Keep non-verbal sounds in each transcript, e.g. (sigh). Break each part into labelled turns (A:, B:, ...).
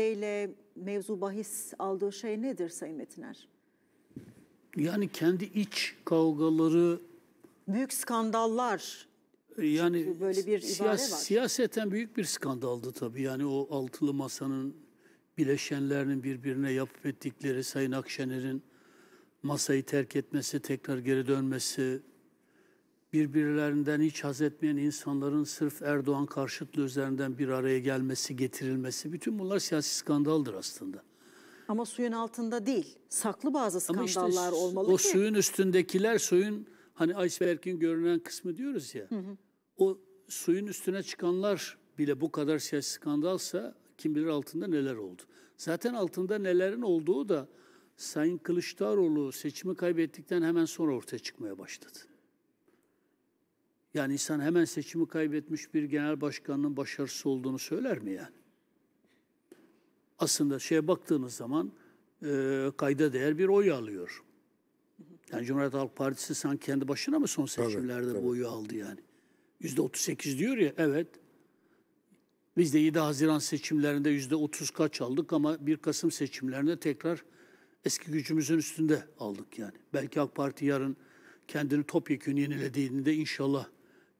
A: ile mevzu bahis aldığı şey nedir Sayın Metiner? Yani kendi iç kavgaları... Büyük skandallar. Yani Çünkü böyle bir siyas var. siyaseten büyük bir skandaldı tabii. Yani o altılı masanın bileşenlerinin birbirine yapıp ettikleri Sayın Akşener'in masayı terk etmesi, tekrar geri dönmesi, birbirlerinden hiç haz etmeyen insanların sırf Erdoğan karşıtlığı üzerinden bir araya gelmesi, getirilmesi bütün bunlar siyasi skandaldır aslında. Ama suyun altında değil, saklı bazı skandallar işte, olmalı o ki. O suyun üstündekiler, suyun hani iceberg'in görünen kısmı diyoruz ya. Hı hı. O suyun üstüne çıkanlar bile bu kadar siyasi skandalsa kim bilir altında neler oldu. Zaten altında nelerin olduğu da Sayın Kılıçdaroğlu seçimi kaybettikten hemen sonra ortaya çıkmaya başladı. Yani insan hemen seçimi kaybetmiş bir genel başkanının başarısı olduğunu söyler mi yani? Aslında şeye baktığınız zaman e, kayda değer bir oy alıyor. Yani Cumhuriyet Halk Partisi sanki kendi başına mı son seçimlerde tabii, tabii. bu oyu aldı yani? Yüzde 38 diyor ya evet. Biz de 7 Haziran seçimlerinde yüzde 30 kaç aldık ama 1 Kasım seçimlerinde tekrar eski gücümüzün üstünde aldık yani. Belki AK Parti yarın kendini topyekun yenilediğinde inşallah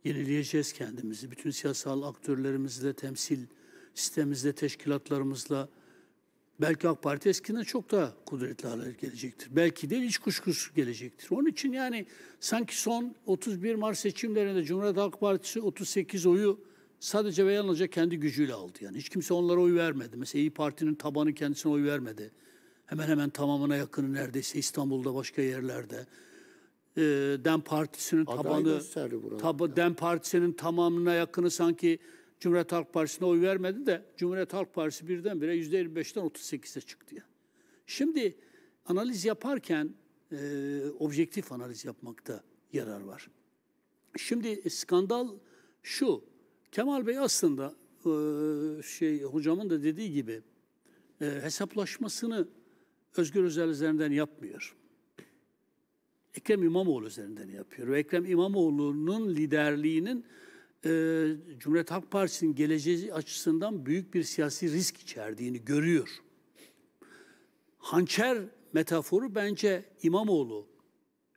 A: yenileyeceğiz kendimizi. Bütün siyasal aktörlerimizle, temsil sistemimizle, teşkilatlarımızla, belki AK Parti eskiden çok daha kudretli hale gelecektir. Belki de hiç kuşkusuz gelecektir. Onun için yani sanki son 31 Mart seçimlerinde Cumhuriyet Halk Partisi 38 oyu sadece ve yalnızca kendi gücüyle aldı. Yani hiç kimse onlara oy vermedi. Mesela İyi Parti'nin tabanı kendisine oy vermedi. Hemen hemen tamamına yakını neredeyse İstanbul'da başka yerlerde e, Dem Partisi'nin tabanı tab Dem Partisi'nin tamamına yakını sanki Cumhuriyet Halk Partisi'ne oy vermedi de Cumhuriyet Halk Partisi birdenbire 25'ten 38'e çıktı. Ya. Şimdi analiz yaparken e, objektif analiz yapmakta yarar var. Şimdi skandal şu. Kemal Bey aslında e, şey hocamın da dediği gibi e, hesaplaşmasını Özgür Özel üzerinden yapmıyor. Ekrem İmamoğlu üzerinden yapıyor. Ve Ekrem İmamoğlu'nun liderliğinin e, Cumhuriyet Halk Partisi'nin geleceği açısından büyük bir siyasi risk içerdiğini görüyor. Hançer metaforu bence İmamoğlu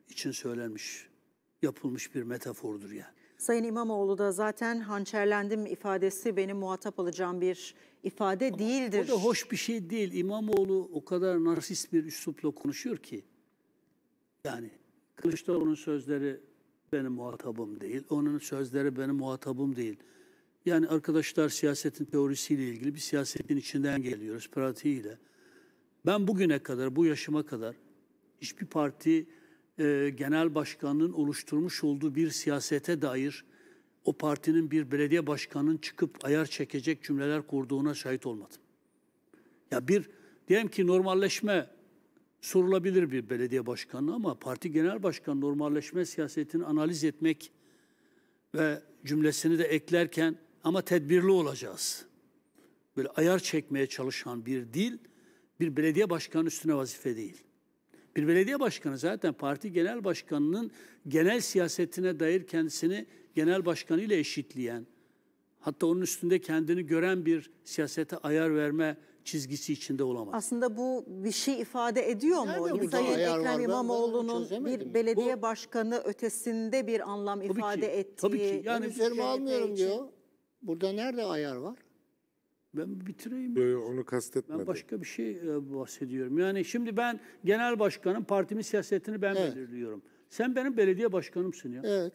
A: için söylenmiş, yapılmış bir metafordur yani. Sayın İmamoğlu da zaten hançerlendim ifadesi benim muhatap alacağım bir ifade Ama değildir. O da hoş bir şey değil. İmamoğlu o kadar narsist bir üslupla konuşuyor ki. Yani Kılıçdaroğlu'nun sözleri benim muhatabım değil. Onun sözleri benim muhatabım değil. Yani arkadaşlar siyasetin teorisiyle ilgili bir siyasetin içinden geliyoruz pratiğiyle. Ben bugüne kadar, bu yaşıma kadar hiçbir parti e, genel başkanının oluşturmuş olduğu bir siyasete dair o partinin bir belediye başkanının çıkıp ayar çekecek cümleler kurduğuna şahit olmadım. Ya bir diyelim ki normalleşme sorulabilir bir belediye başkanı ama parti genel başkanı normalleşme siyasetini analiz etmek ve cümlesini de eklerken ama tedbirli olacağız. Böyle ayar çekmeye çalışan bir dil bir belediye başkanı üstüne vazife değil. Bir belediye başkanı zaten parti genel başkanının genel siyasetine dair kendisini genel başkanıyla eşitleyen, hatta onun üstünde kendini gören bir siyasete ayar verme çizgisi içinde olamaz. Aslında bu bir şey ifade ediyor Nerede mu? bu Sayın ayar Ekrem İmamoğlu'nun bir belediye başkanı ötesinde bir anlam Tabii ki, ifade ettiği. tabii ki. Yani biz- üzerime almıyorum için. diyor. Burada nerede ayar var? Ben bitireyim. Yo, onu kastetmedim. Ben başka bir şey e, bahsediyorum. Yani şimdi ben genel başkanım, partimin siyasetini ben Evet. belirliyorum. Sen benim belediye başkanımsın ya. Evet.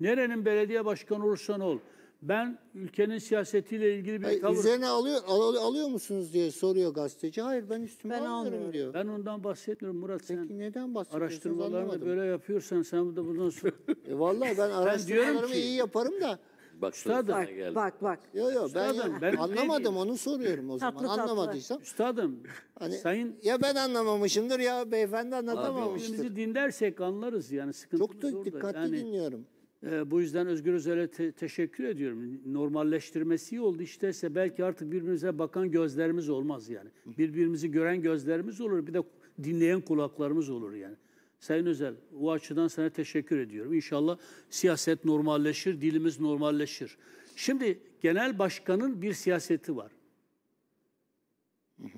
A: Nerenin belediye başkanı olursan ol ben ülkenin siyasetiyle ilgili bir Hayır, tavır... Üzerine alıyor, al, alıyor musunuz diye soruyor gazeteci. Hayır ben üstüme ben almıyorum diyor. Ben ondan bahsetmiyorum Murat. Peki sen neden bahsediyorsunuz Araştırmalarını böyle yapıyorsan sen bu da bundan sonra... (laughs) e, vallahi ben araştırmalarımı iyi yaparım da... Bak, üstadım, bak, geldi. bak bak. yo yok ben, üstadım, ben anlamadım onu soruyorum o zaman. Tatlı, tatlı. Anlamadıysam. Üstadım. Hani, sayın, ya ben anlamamışımdır ya beyefendi anlatamamıştır. Abi, dinlersek anlarız yani sıkıntı Çok da dikkatli orada. yani, dinliyorum. E, bu yüzden Özgür Özel'e te- teşekkür ediyorum. Normalleştirmesi iyi oldu işteyse belki artık birbirimize bakan gözlerimiz olmaz yani. Birbirimizi gören gözlerimiz olur bir de dinleyen kulaklarımız olur yani. Sayın Özel o açıdan sana teşekkür ediyorum. İnşallah siyaset normalleşir, dilimiz normalleşir. Şimdi genel başkanın bir siyaseti var.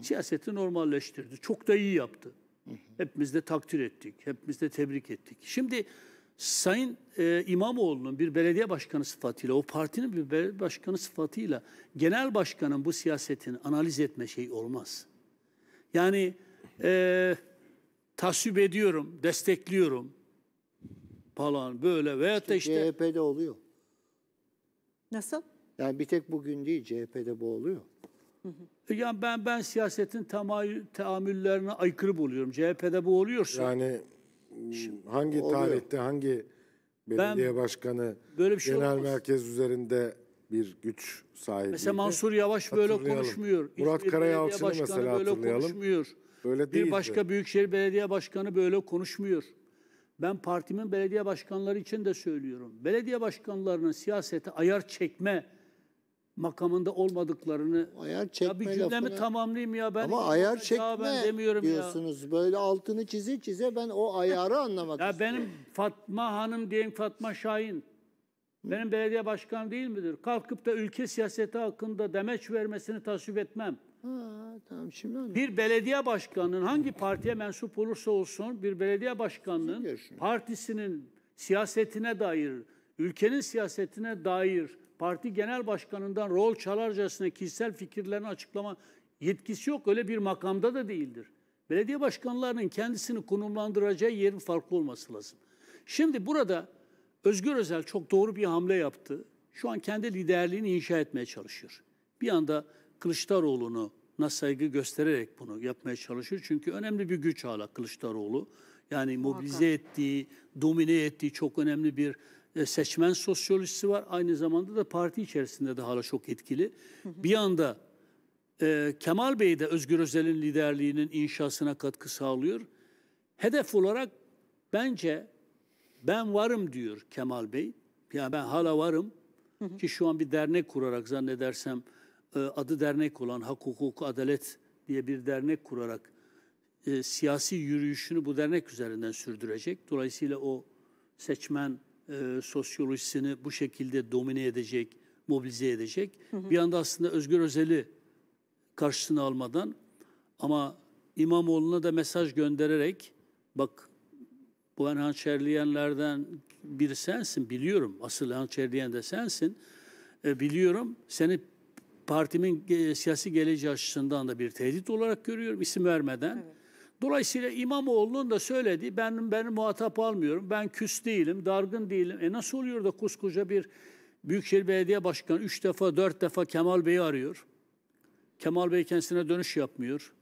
A: Siyaseti normalleştirdi. Çok da iyi yaptı. Hı Hepimiz de takdir ettik. Hepimiz de tebrik ettik. Şimdi Sayın e, İmamoğlu'nun bir belediye başkanı sıfatıyla, o partinin bir belediye başkanı sıfatıyla genel başkanın bu siyasetini analiz etme şey olmaz. Yani e, tasvip ediyorum, destekliyorum falan böyle veya da işte... CHP'de oluyor. Nasıl? Yani bir tek bugün değil CHP'de bu oluyor. Hı hı. E, yani ben ben siyasetin tamayül, teamüllerine aykırı buluyorum. CHP'de bu oluyorsa. Yani Şimdi, hangi oluyor. tarihte hangi
B: belediye ben, başkanı böyle bir şey genel olmaz.
A: merkez üzerinde bir güç sahibi. Mesela Mansur Yavaş böyle konuşmuyor. Murat İzmir Karayalçın'ı mesela böyle konuşmuyor. Böyle bir başka büyükşehir belediye başkanı böyle konuşmuyor. Ben partimin belediye başkanları için de söylüyorum. Belediye başkanlarının siyasete ayar çekme makamında olmadıklarını ayar çekme ya bir cümlemi tamamlayayım ya ben ama ayar çekme ya ben demiyorum diyorsunuz ya. böyle altını çize çize ben o ayarı anlamak ya benim Fatma Hanım diyen Fatma Şahin benim belediye başkan değil midir? Kalkıp da ülke siyaseti hakkında demeç vermesini tasvip etmem. Ha, tamam şimdi anladım. Bir belediye başkanının hangi partiye mensup olursa olsun bir belediye başkanının partisinin siyasetine dair, ülkenin siyasetine dair parti genel başkanından rol çalarcasına kişisel fikirlerini açıklama yetkisi yok. Öyle bir makamda da değildir. Belediye başkanlarının kendisini konumlandıracağı yerin farklı olması lazım. Şimdi burada Özgür Özel çok doğru bir hamle yaptı. Şu an kendi liderliğini inşa etmeye çalışıyor. Bir anda Kılıçdaroğlu'nu na saygı göstererek bunu yapmaya çalışıyor. Çünkü önemli bir güç hala Kılıçdaroğlu. Yani mobilize Muhakkak. ettiği, domine ettiği çok önemli bir e, seçmen sosyolojisi var. Aynı zamanda da parti içerisinde de hala çok etkili. Hı hı. Bir anda e, Kemal Bey de Özgür Özel'in liderliğinin inşasına katkı sağlıyor. Hedef olarak bence ben varım diyor Kemal Bey. Ya ben hala varım hı hı. ki şu an bir dernek kurarak zannedersem e, adı dernek olan Hak Hukuk Adalet diye bir dernek kurarak e, siyasi yürüyüşünü bu dernek üzerinden sürdürecek. Dolayısıyla o seçmen e, sosyolojisini bu şekilde domine edecek, mobilize edecek. Hı hı. Bir anda aslında Özgür Özel'i karşısına almadan ama İmamoğlu'na da mesaj göndererek bak bu en hançerleyenlerden biri sensin biliyorum. Asıl hançerleyen de sensin. E, biliyorum seni partimin siyasi geleceği açısından da bir tehdit olarak görüyorum isim vermeden. Evet. Dolayısıyla İmamoğlu'nun da söylediği ben beni muhatap almıyorum. Ben küs değilim, dargın değilim. E nasıl oluyor da koskoca bir Büyükşehir Belediye Başkanı üç defa, dört defa Kemal Bey'i arıyor. Kemal Bey kendisine dönüş yapmıyor.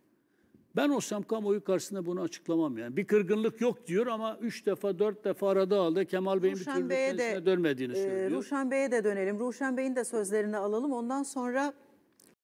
A: Ben olsam kamuoyu karşısında bunu açıklamam yani. Bir kırgınlık yok diyor ama üç defa dört defa arada aldı. Kemal Bey'in bir türlü Bey kendisine de, dönmediğini e, söylüyor. E, Ruşen Bey'e de dönelim. Ruşen Bey'in de sözlerini alalım. Ondan sonra